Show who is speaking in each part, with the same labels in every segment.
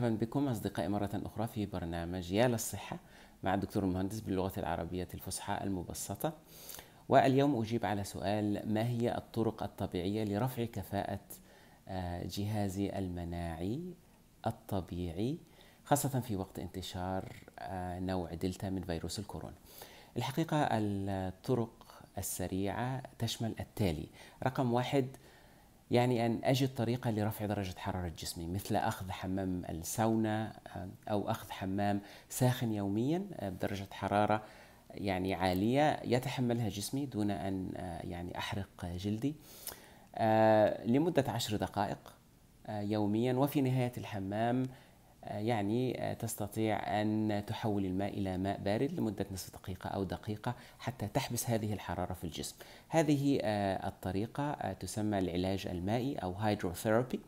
Speaker 1: مرحبا بكم أصدقائي مرة أخرى في برنامج يا للصحة مع الدكتور المهندس باللغة العربية الفصحى المبسطة واليوم أجيب على سؤال ما هي الطرق الطبيعية لرفع كفاءة آه، جهازي المناعي الطبيعي خاصة في وقت انتشار آه، نوع دلتا من فيروس الكورونا الحقيقة الطرق السريعة تشمل التالي رقم واحد يعني أن أجد طريقة لرفع درجة حرارة جسمي مثل أخذ حمام الساونا آه، أو أخذ حمام ساخن يوميا آه، بدرجة حرارة يعني عالية يتحملها جسمي دون أن آه، يعني أحرق جلدي لمدة عشر دقائق يوميا وفي نهاية الحمام آه، يعني آه، تستطيع أن تحول الماء إلى ماء بارد لمدة نصف دقيقة أو دقيقة حتى تحبس هذه الحرارة في الجسم هذه آه، الطريقة تسمى العلاج المائي أو هيدروثيرابي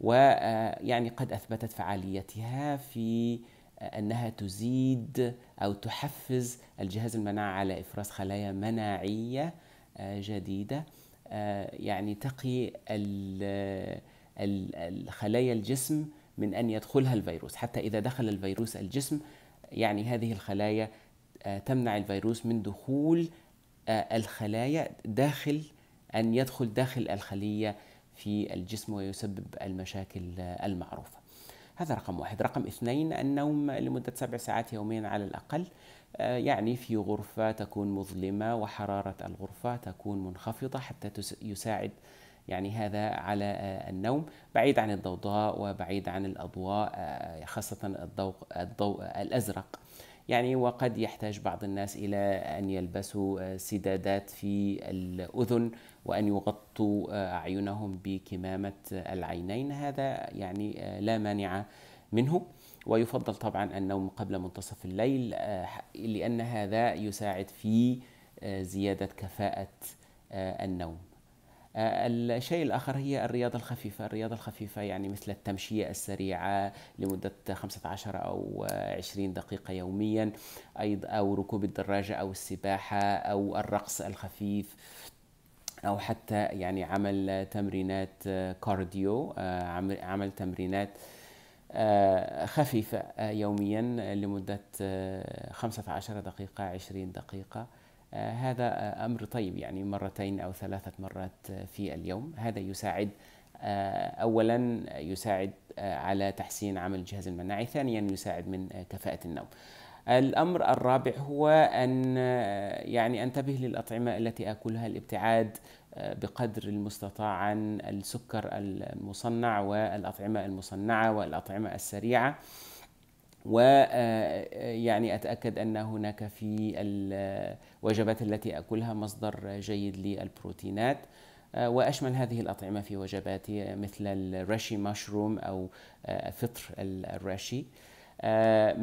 Speaker 1: ويعني قد أثبتت فعاليتها في أنها تزيد أو تحفز الجهاز المناعة على إفراز خلايا مناعية جديدة يعني تقي خلايا الجسم من أن يدخلها الفيروس حتى إذا دخل الفيروس الجسم يعني هذه الخلايا آه، تمنع الفيروس من دخول آه، الخلايا داخل أن يدخل داخل الخلية في الجسم ويسبب المشاكل آه، المعروفة هذا رقم واحد رقم اثنين النوم لمدة سبع ساعات يوميا على الأقل يعني في غرفة تكون مظلمة وحرارة الغرفة تكون منخفضة حتى يساعد يعني هذا على آه، النوم بعيد عن الضوضاء وبعيد عن الأضواء آه، خاصة الضوء, الضوء الأزرق يعني وقد يحتاج بعض الناس إلى أن يلبسوا آه، سدادات في الأذن وأن يغطوا أعينهم بكمامة العينين هذا يعني لا مانع منه ويفضل طبعا النوم قبل منتصف الليل لأن هذا يساعد في زيادة كفاءة النوم آه، الشيء الآخر هي الرياضة الخفيفة الرياضة الخفيفة يعني مثل التمشية السريعة لمدة 15 أو 20 دقيقة يوميا أيضا أو ركوب الدراجة أو السباحة أو الرقص الخفيف أو حتى يعني عمل تمرينات كارديو آه، عمل تمرينات آه، خفيفة يوميا لمدة 15 دقيقة 20 دقيقة آه، هذا امر طيب يعني مرتين او ثلاثه مرات في اليوم هذا يساعد آه، اولا يساعد آه، على تحسين عمل الجهاز المناعي ثانيا يساعد من كفاءه النوم الامر الرابع هو ان يعني انتبه للاطعمه التي اكلها الابتعاد بقدر المستطاع عن السكر المصنع والاطعمه المصنعه والاطعمه السريعه ويعني آه، آه، اتاكد ان هناك في الوجبات آه، التي اكلها مصدر جيد للبروتينات واشمل هذه الاطعمه في وجباتي مثل الرشي مشروم او فطر الرشي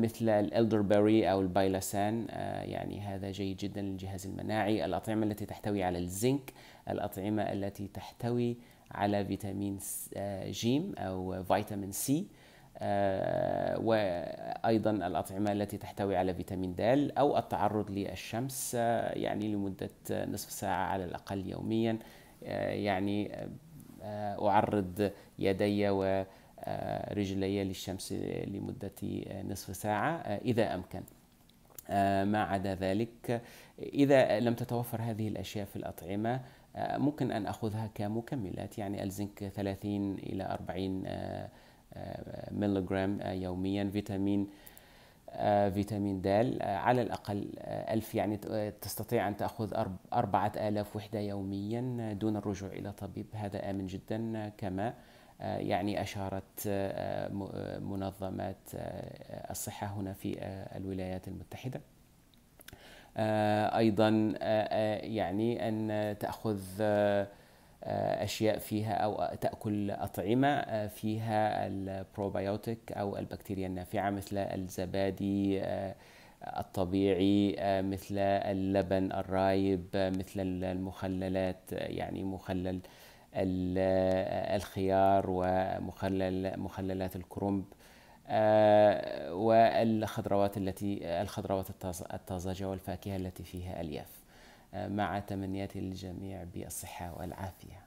Speaker 1: مثل الالدربري او البايلاسان يعني هذا جيد جدا للجهاز المناعي الاطعمه التي تحتوي على الزنك الاطعمه التي تحتوي على فيتامين جيم او فيتامين سي آه، وايضا الاطعمه التي تحتوي على فيتامين د او التعرض للشمس آه، يعني لمده نصف ساعه على الاقل يوميا آه، يعني اعرض يدي ورجلي للشمس لمده نصف ساعه اذا امكن ما عدا ذلك اذا لم تتوفر هذه الاشياء في الاطعمه ممكن ان اخذها كمكملات يعني الزنك 30 الى 40 آه، ملغرام آه، يوميا فيتامين آه، فيتامين د على الأقل 1000 يعني تستطيع أن تأخذ 4000 وحدة يوميا دون الرجوع إلى طبيب هذا آمن جدا كما يعني أشارت منظمات الصحة هنا في الولايات المتحدة أيضا يعني أن تأخذ آه، اشياء فيها او تاكل اطعمه آه، فيها البروبيوتيك او البكتيريا النافعه مثل الزبادي آه، الطبيعي مثل اللبن الرايب مثل المخللات يعني مخلل الخيار ومخلل مخللات الكرنب والخضروات التي الخضروات الطازجه والفاكهه التي فيها الياف مع تمنياتي للجميع بالصحة والعافية